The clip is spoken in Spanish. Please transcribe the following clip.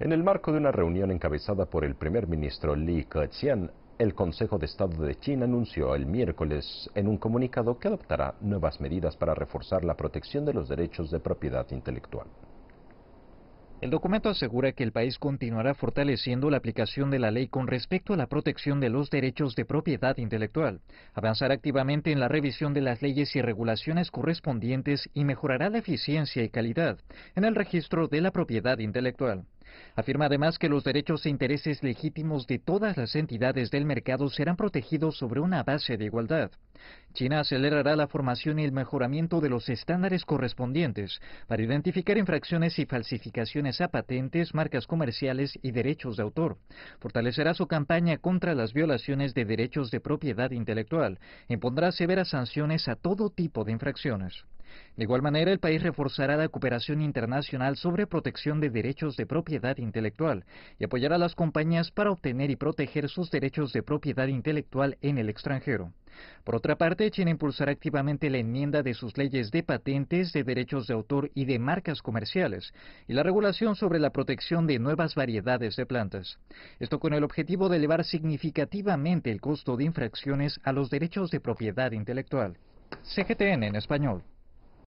En el marco de una reunión encabezada por el primer ministro Li Keqiang, el Consejo de Estado de China anunció el miércoles en un comunicado que adoptará nuevas medidas para reforzar la protección de los derechos de propiedad intelectual. El documento asegura que el país continuará fortaleciendo la aplicación de la ley con respecto a la protección de los derechos de propiedad intelectual, avanzará activamente en la revisión de las leyes y regulaciones correspondientes y mejorará la eficiencia y calidad en el registro de la propiedad intelectual. Afirma además que los derechos e intereses legítimos de todas las entidades del mercado serán protegidos sobre una base de igualdad. China acelerará la formación y el mejoramiento de los estándares correspondientes para identificar infracciones y falsificaciones a patentes, marcas comerciales y derechos de autor. Fortalecerá su campaña contra las violaciones de derechos de propiedad intelectual. Impondrá severas sanciones a todo tipo de infracciones. De igual manera, el país reforzará la cooperación internacional sobre protección de derechos de propiedad intelectual y apoyará a las compañías para obtener y proteger sus derechos de propiedad intelectual en el extranjero. Por otra parte, China impulsará activamente la enmienda de sus leyes de patentes, de derechos de autor y de marcas comerciales, y la regulación sobre la protección de nuevas variedades de plantas. Esto con el objetivo de elevar significativamente el costo de infracciones a los derechos de propiedad intelectual. CGTN en español.